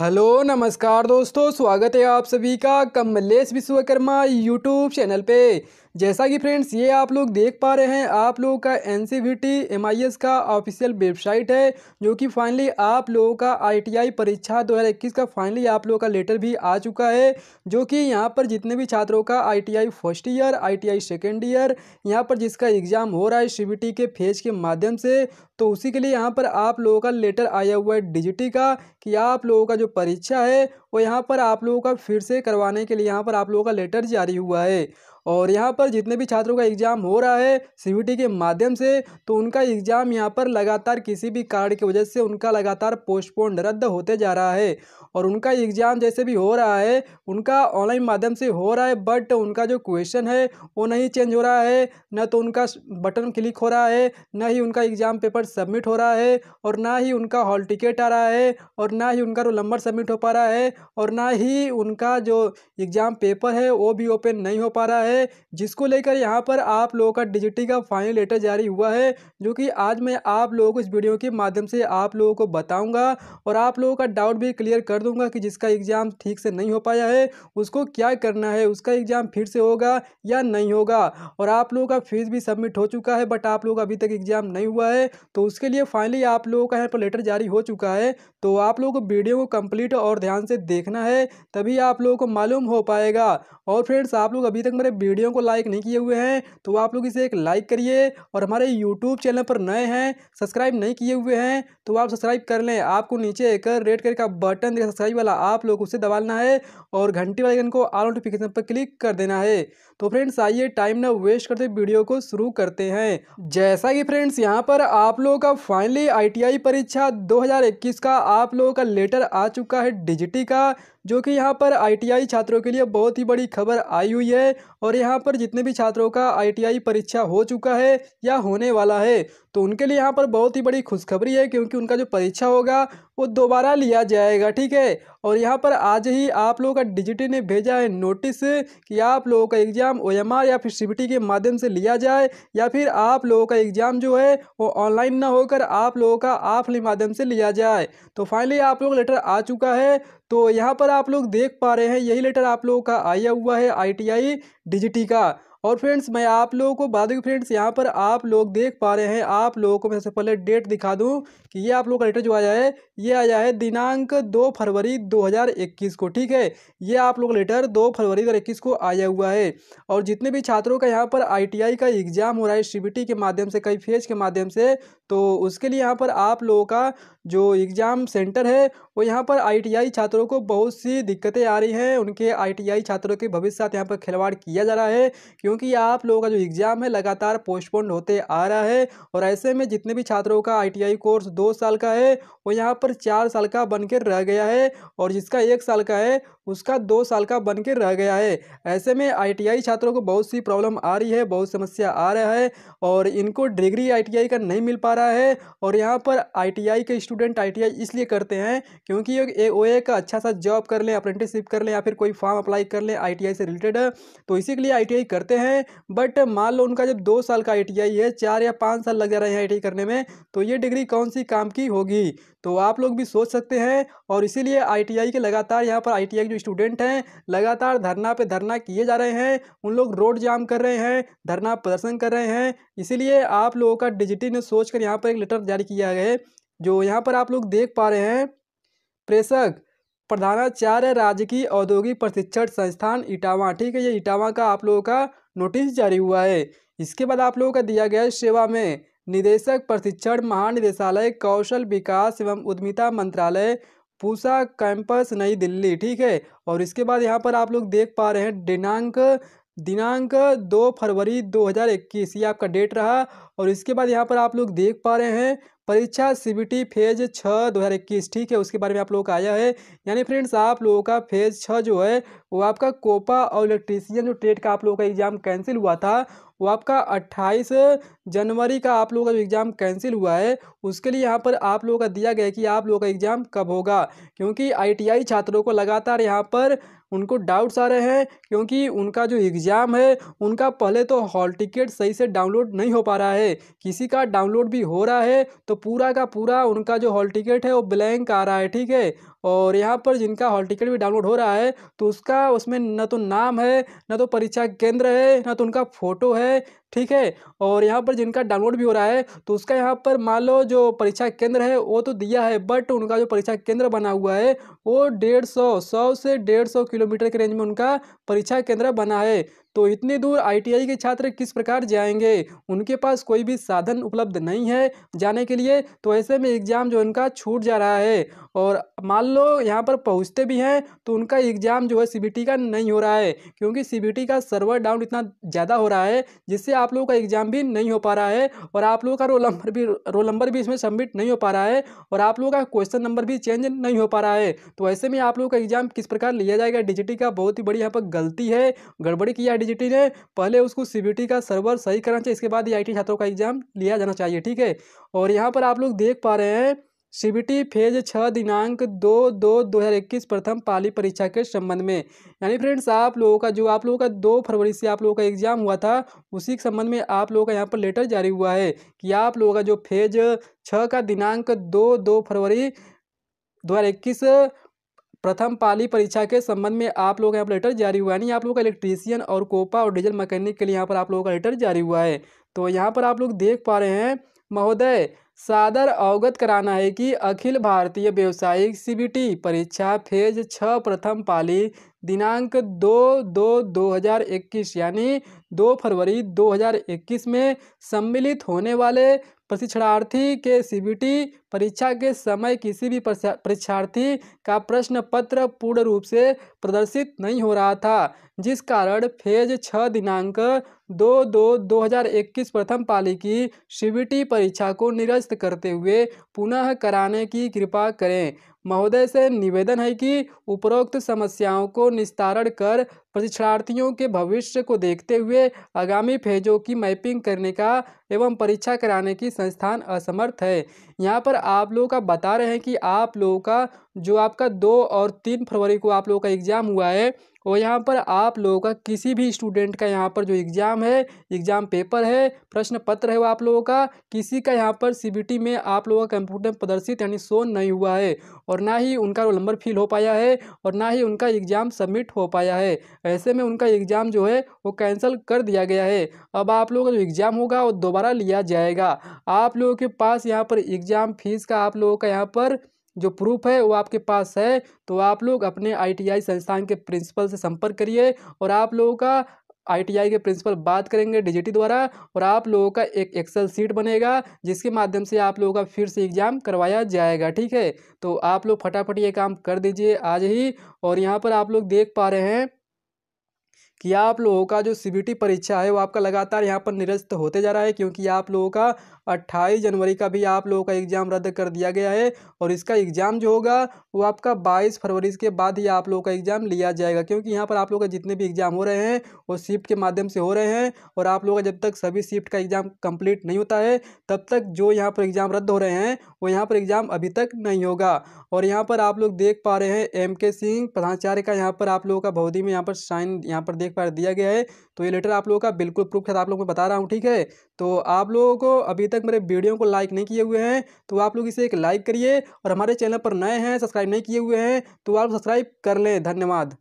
hello नमस्कार दोस्तों स्वागत है आप सभी का कमलेश विश्वकर्मा यूट्यूब चैनल पे जैसा कि फ्रेंड्स ये आप लोग देख पा रहे हैं आप लोगों का एन सी का ऑफिशियल वेबसाइट है जो कि फाइनली आप लोगों का आई परीक्षा 2021 का फाइनली आप लोगों का लेटर भी आ चुका है जो कि यहाँ पर जितने भी छात्रों का आई फर्स्ट ईयर आई सेकेंड ईयर यहाँ पर जिसका एग्ज़ाम हो रहा है सी के फेज के माध्यम से तो उसी के लिए यहाँ पर आप लोगों का लेटर आया हुआ है डिजिटी का कि आप लोगों का जो परीक्षा है और यहाँ पर आप लोगों का फिर से करवाने के लिए यहाँ पर आप लोगों का लेटर जारी हुआ है और यहाँ पर जितने भी छात्रों का एग्ज़ाम हो रहा है सी के माध्यम से तो उनका एग्ज़ाम यहाँ पर लगातार किसी भी कारण की वजह से उनका लगातार पोस्टपोन रद्द होते जा रहा है और उनका एग्ज़ाम जैसे भी हो रहा है उनका ऑनलाइन माध्यम से हो रहा है बट उनका जो क्वेश्चन है वो नहीं चेंज हो रहा है न तो उनका बटन क्लिक हो रहा है ना ही उनका एग्ज़ाम पेपर सबमिट हो रहा है और ना ही उनका हॉल टिकट आ रहा है और ना ही उनका रोल नंबर सबमिट हो पा रहा है और ना ही उनका जो एग्ज़ाम पेपर है वो भी ओपन नहीं हो पा रहा है जिसको लेकर यहाँ पर आप लोगों का डिजिटी का फाइनल लेटर जारी हुआ है जो कि आज मैं आप लोगों को इस वीडियो के माध्यम से आप लोगों को बताऊँगा और आप लोगों का डाउट भी क्लियर कर दूँगा कि जिसका एग्ज़ाम ठीक से नहीं हो पाया है उसको क्या करना है उसका एग्ज़ाम फिर से होगा या नहीं होगा और आप लोगों का फीस भी सबमिट हो चुका है बट आप लोग अभी तक एग्ज़ाम नहीं हुआ है तो उसके लिए फाइनली आप लोगों का यहाँ पर लेटर जारी हो चुका है तो आप लोग वीडियो को कंप्लीट और ध्यान से देखना है तभी आप लोगों को मालूम हो पाएगा और फ्रेंड्स आप लोग अभी तक मेरे वीडियो को लाइक नहीं किए हुए हैं तो आप लोग इसे एक लाइक करिए और हमारे यूट्यूब चैनल पर नए हैं सब्सक्राइब नहीं किए हुए हैं तो आप सब्सक्राइब कर लें आपको नीचे एक रेड कलर का बटन देखा सब्सक्राइब वाला आप लोग उसे दबाना है और घंटी वाले आइकन को आल नोटिफिकेशन पर क्लिक कर देना है तो फ्रेंड्स आइए टाइम ना वेस्ट करते वीडियो को शुरू करते हैं जैसा कि फ्रेंड्स यहाँ पर आप लोगों का फाइनली आईटीआई परीक्षा 2021 का आप लोगों का लेटर आ चुका है डिजिटी का the जो कि यहाँ पर आईटीआई छात्रों के लिए बहुत ही बड़ी खबर आई हुई है और यहाँ पर जितने भी छात्रों का आईटीआई परीक्षा हो चुका है या होने वाला है तो उनके लिए यहाँ पर बहुत ही बड़ी खुशखबरी है क्योंकि उनका जो परीक्षा होगा वो दोबारा लिया जाएगा ठीक है और यहाँ पर आज ही आप लोगों का डिजिटी ने भेजा है नोटिस कि आप लोगों का एग्ज़ाम ओ या फिर सी के माध्यम से लिया जाए या फिर आप लोगों का एग्ज़ाम जो है वो ऑनलाइन ना होकर आप लोगों का ऑफलाइन माध्यम से लिया जाए तो फाइनली आप लोग लेटर आ चुका है तो यहाँ पर आप लोग देख पा रहे हैं यही लेटर आप लोगों का आया हुआ है आईटीआई डिजिटी का और फ्रेंड्स मैं आप लोगों को बता दूँ फ्रेंड्स यहाँ पर आप लोग देख पा रहे हैं आप लोगों को मैं सबसे पहले डेट दिखा दूँ कि ये आप लोगों का लेटर जो आया है ये आया है दिनांक दो फरवरी 2021 को ठीक है ये आप लोग लेटर दो फरवरी 2021 को आया हुआ है और जितने भी छात्रों का यहाँ पर आईटीआई का एग्ज़ाम हो रहा है सी के माध्यम से कई फेज के माध्यम से तो उसके लिए यहाँ पर आप लोगों का जो एग्ज़ाम सेंटर है वो यहाँ पर आईटीआई छात्रों को बहुत सी दिक्कतें आ रही हैं उनके आईटीआई छात्रों के भविष्य साथ यहाँ पर खिलवाड़ किया जा रहा है क्योंकि आप लोगों का जो एग्ज़ाम है लगातार पोस्टपोन्ड होते आ रहा है और ऐसे में जितने भी छात्रों का आई कोर्स दो साल का है वो यहाँ पर चार साल का बनकर रह गया है और जिसका एक साल का है उसका दो साल का बन के रह गया है ऐसे में आईटीआई छात्रों को बहुत सी प्रॉब्लम आ रही है बहुत समस्या आ रहा है और इनको डिग्री आईटीआई का नहीं मिल पा रहा है और यहाँ पर आईटीआई के स्टूडेंट आईटीआई इसलिए करते हैं क्योंकि ए ओ ए का अच्छा सा जॉब कर लें अप्रेंटिसशिप कर लें या फिर कोई फॉर्म अप्लाई कर लें आई से रिलेटेड तो इसी के लिए आई करते हैं बट मान लो उनका जब दो साल का आई है चार या पाँच साल लग जा रहे हैं आई करने में तो ये डिग्री कौन सी काम की होगी तो आप लोग भी सोच सकते हैं और इसीलिए आई के लगातार यहाँ पर आई जो स्टूडेंट हैं लगातार धरना पे धरना किए जा रहे हैं उन लोग रोड जाम कर रहे हैं धरना प्रदर्शन कर रहे हैं इसीलिए आप लोगों का डिजिटी ने सोच कर यहाँ पर एक लेटर जारी किया है जो यहाँ पर आप लोग देख पा रहे हैं प्रेषक प्रधानाचार्य राजकीय औद्योगिक प्रशिक्षण संस्थान इटावा ठीक है ये इटावा का आप लोगों का नोटिस जारी हुआ है इसके बाद आप लोगों का दिया गया सेवा में निदेशक प्रशिक्षण महानिदेशालय कौशल विकास एवं उद्यमिता मंत्रालय पूसा कैंपस नई दिल्ली ठीक है और इसके बाद यहाँ पर आप लोग देख पा रहे हैं दिनांक दिनांक दो फरवरी 2021 ये आपका डेट रहा और इसके बाद यहाँ पर आप लोग देख पा रहे हैं परीक्षा सीबीटी फेज छः दो हज़ार इक्कीस ठीक है उसके बारे में आप लोगों का आया है यानी फ्रेंड्स आप लोगों का फेज छः जो है वो आपका कोपा और इलेक्ट्रीसियन जो ट्रेड का आप लोगों का एग्ज़ाम कैंसिल हुआ था वो आपका अट्ठाईस जनवरी का आप लोगों का जो एग्ज़ाम कैंसिल हुआ है उसके लिए यहाँ पर आप लोगों का दिया गया कि आप लोगों का एग्ज़ाम कब होगा क्योंकि आईटीआई छात्रों को लगातार यहाँ पर उनको डाउट्स आ रहे हैं क्योंकि उनका जो एग्ज़ाम है उनका पहले तो हॉल टिकट सही से डाउनलोड नहीं हो पा रहा है किसी का डाउनलोड भी हो रहा है तो पूरा का पूरा उनका जो हॉल टिकट है वो ब्लैंक आ रहा है ठीक है और यहाँ पर जिनका हॉल टिकट भी डाउनलोड हो रहा है तो उसका उसमें न तो नाम है ना तो परीक्षा केंद्र है ना तो उनका फ़ोटो है ठीक है और यहाँ पर जिनका डाउनलोड भी हो रहा है तो उसका यहाँ पर मान लो जो परीक्षा केंद्र है वो तो दिया है बट उनका जो परीक्षा केंद्र बना हुआ है वो डेढ़ सौ सौ से डेढ़ सौ किलोमीटर के रेंज में उनका परीक्षा केंद्र बना है तो इतनी दूर आईटीआई के छात्र किस प्रकार जाएंगे उनके पास कोई भी साधन उपलब्ध नहीं है जाने के लिए तो ऐसे में एग्ज़ाम जो उनका छूट जा रहा है और मान लो यहाँ पर पहुँचते भी हैं तो उनका एग्ज़ाम जो है सी का नहीं हो रहा है क्योंकि सी का सर्वर डाउन इतना ज़्यादा हो रहा है जिससे आप लोगों का एग्ज़ाम भी नहीं हो पा रहा है और आप लोगों का रोल नंबर भी रोल नंबर भी इसमें सबमिट नहीं हो पा रहा है और आप लोगों का क्वेश्चन नंबर भी चेंज नहीं हो पा रहा है तो ऐसे में आप लोगों का एग्ज़ाम किस प्रकार लिया जाएगा डिजिटी का बहुत ही बड़ी यहाँ पर गलती है गड़बड़ी किया है आईटीजीटी ने पहले उसको सीबीटी का सर्वर सही करना चाहिए इसके बाद ही आई छात्रों का एग्जाम लिया जाना चाहिए ठीक है और यहाँ पर आप लोग देख पा रहे हैं सीबीटी फेज छः दिनांक दो दो दो हज़ार इक्कीस प्रथम पाली परीक्षा के संबंध में यानी फ्रेंड्स आप लोगों का जो आप लोगों का दो फरवरी से आप लोगों का एग्जाम हुआ था उसी के संबंध में आप लोगों का यहाँ पर लेटर जारी हुआ है कि आप लोगों का जो फेज छः का दिनांक दो दो फरवरी दो हज़ार इक्कीस प्रथम पाली परीक्षा के संबंध में आप लोग यहाँ पर लेटर जारी हुआ है यानी आप लोग का इलेक्ट्रीशियन और कोपा और डीजल मैकेनिक के लिए यहाँ पर आप लोगों का लेटर जारी हुआ है तो यहाँ पर आप लोग देख पा रहे हैं महोदय सादर अवगत कराना है कि अखिल भारतीय व्यावसायिक सी परीक्षा फेज छः प्रथम पाली दिनांक दो दो दो हज़ार इक्कीस यानी दो फरवरी दो हज़ार इक्कीस में सम्मिलित होने वाले प्रशिक्षणार्थी के सी परीक्षा के समय किसी भी परीक्षार्थी का प्रश्न पत्र पूर्ण रूप से प्रदर्शित नहीं हो रहा था जिस कारण फेज छः दिनांक दो दो दो हजार इक्कीस प्रथम पाली की सी परीक्षा को निरस्त करते हुए पुनः कराने की कृपा करें महोदय से निवेदन है कि उपरोक्त समस्याओं को निस्तारण कर प्रशिक्षणार्थियों के भविष्य को देखते हुए आगामी फेजों की मैपिंग करने का एवं परीक्षा कराने की संस्थान असमर्थ है यहाँ पर आप लोगों का बता रहे हैं कि आप लोगों का जो आपका दो और तीन फरवरी को आप लोगों का एग्ज़ाम हुआ है और यहाँ पर आप लोगों का किसी भी स्टूडेंट का यहाँ पर जो एग्ज़ाम है एग्ज़ाम पेपर है प्रश्न पत्र है वो आप लोगों का किसी का यहाँ पर सीबीटी में आप लोगों का कंप्यूटर में प्रदर्शित यानी शो नहीं हुआ है और ना ही उनका रोल नंबर फिल हो पाया है और ना ही उनका एग्ज़ाम सबमिट हो पाया है ऐसे में उनका एग्ज़ाम जो है वो कैंसिल कर दिया गया है अब आप लोगों का जो एग्ज़ाम होगा वो दोबारा लिया जाएगा आप लोगों के पास यहाँ पर एग्ज़ाम फ़ीस का आप लोगों का यहाँ पर जो प्रूफ है वो आपके पास है तो आप लोग अपने आईटीआई संस्थान के प्रिंसिपल से संपर्क करिए और आप लोगों का आईटीआई के प्रिंसिपल बात करेंगे डीजीटी द्वारा और आप लोगों का एक एक्सेल सीट बनेगा जिसके माध्यम से आप लोगों का फिर से एग्ज़ाम करवाया जाएगा ठीक है तो आप लोग फटाफट ये काम कर दीजिए आज ही और यहाँ पर आप लोग देख पा रहे हैं कि आप लोगों का जो सी परीक्षा है वो आपका लगातार यहाँ पर निरस्त होते जा रहा है क्योंकि आप लोगों का अट्ठाईस जनवरी का भी आप लोगों का एग्ज़ाम रद्द कर दिया गया है और इसका एग्ज़ाम जो होगा वो आपका बाईस फरवरी के बाद ही आप लोगों का एग्ज़ाम लिया जाएगा क्योंकि यहाँ पर आप लोग का जितने भी एग्ज़ाम हो रहे हैं वो शिफ्ट के माध्यम से हो रहे हैं और आप लोगों का जब तक सभी शिफ्ट का एग्ज़ाम कंप्लीट नहीं होता है तब तक जो यहाँ पर एग्ज़ाम रद्द हो रहे हैं वो यहाँ पर एग्ज़ाम अभी तक नहीं होगा और यहाँ पर आप लोग देख पा रहे हैं एम के सिंह प्रधानाचार्य का यहाँ पर आप लोगों का बहुत में यहाँ पर साइन यहाँ पर देख पा दिया गया है तो ये लेटर आप लोगों का बिल्कुल प्रूफ है तो आप लोग मैं बता रहा हूँ ठीक है तो आप लोगों को अभी तक मेरे वीडियो को लाइक नहीं किए हुए हैं तो आप लोग इसे एक लाइक करिए और हमारे चैनल पर नए हैं सब्सक्राइब सब्सक्राइब नहीं किए हुए हैं तो आप सब्सक्राइब कर लें धन्यवाद